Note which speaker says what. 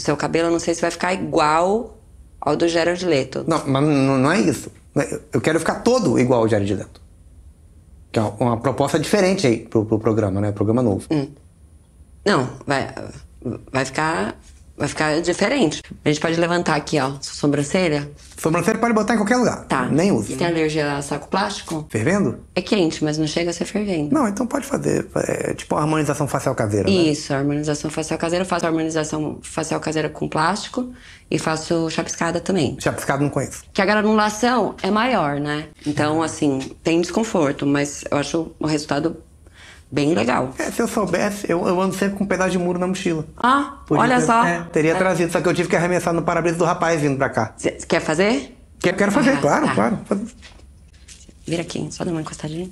Speaker 1: Seu cabelo, não sei se vai ficar igual ao do Jared Leto.
Speaker 2: Não, mas não é isso. Eu quero ficar todo igual ao Jared Leto. Que é uma proposta diferente aí pro, pro programa, né? Programa novo. Hum.
Speaker 1: Não, vai, vai ficar Vai ficar diferente. A gente pode levantar aqui, ó, sobrancelha. Sobrancelha pode botar em qualquer lugar. Tá. Nem usa. Você tem alergia a saco plástico? Fervendo? É quente, mas não chega a ser fervendo. Não, então pode
Speaker 3: fazer. É, tipo harmonização facial caseira. Né?
Speaker 1: Isso, né? harmonização facial caseira. Eu faço harmonização facial caseira com plástico e faço chapiscada também. Chapiscada não conheço. Que a granulação é maior, né? Então, assim, tem desconforto, mas eu acho o resultado
Speaker 4: Bem legal. É, se eu soubesse, eu, eu ando sempre com um pedaço de muro na mochila. Ah, Podia olha ter, só. É, teria é. trazido, só que eu tive que arremessar no para-brisa do rapaz vindo pra cá. Cê
Speaker 1: quer fazer?
Speaker 4: Quero, quero fazer, ah, claro, tá. claro.
Speaker 1: Vira aqui, só dá uma encostadinha.